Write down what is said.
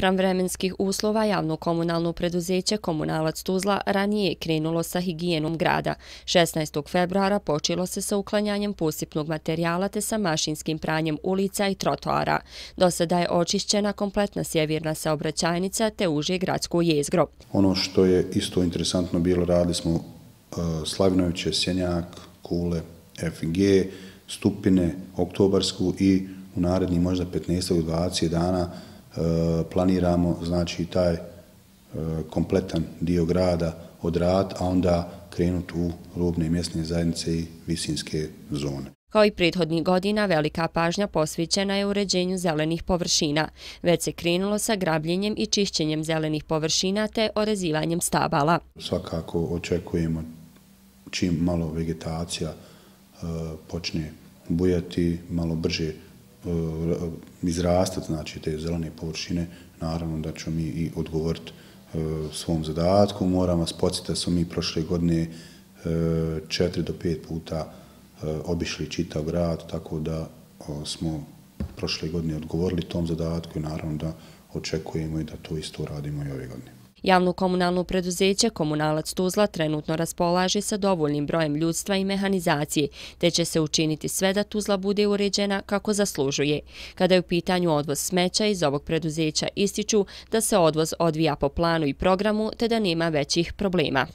Pram vremenskih uslova javno-komunalno preduzeće Komunalac Tuzla ranije je krenulo sa higijenom grada. 16. februara počelo se sa uklanjanjem posipnog materijala te sa mašinskim pranjem ulica i trotoara. Do sada je očišćena kompletna sjevirna saobraćajnica te uži gradsko jezgro. Ono što je isto interesantno bilo, radili smo e, Slavinoviće, Sjenjak, Kule, FG, Stupine, Oktobarsku i u narednih možda 15. i 20. dana učinjenja Eh, planiramo znači taj eh, kompletan dio grada odrat, a onda krenuti u rubne mjesne zajednice i visinske zone. Kao i prethodnih godina, velika pažnja posvećena je uređenju zelenih površina. Već se krenulo sa grabljenjem i čišćenjem zelenih površina te orezivanjem stabala. Svakako očekujemo čim malo vegetacija eh, počne bujati, malo brže učiniti E, izrastati, znači te zelene površine, naravno da ćemo mi i odgovoriti e, svom zadatku. Moramo spociti da smo mi prošle godine e, četiri do pet puta obišli čitav grad, tako da smo prošle godine odgovorili tom zadatku i naravno da očekujemo i da to isto radimo i ove godine. Javno komunalno preduzeće Komunalac Tuzla trenutno raspolaže sa dovoljnim brojem ljudstva i mehanizacije, te će se učiniti sve da Tuzla bude uređena kako zaslužuje. Kada je u pitanju odvoz smeća iz ovog preduzeća ističu da se odvoz odvija po planu i programu, te da nema većih problema.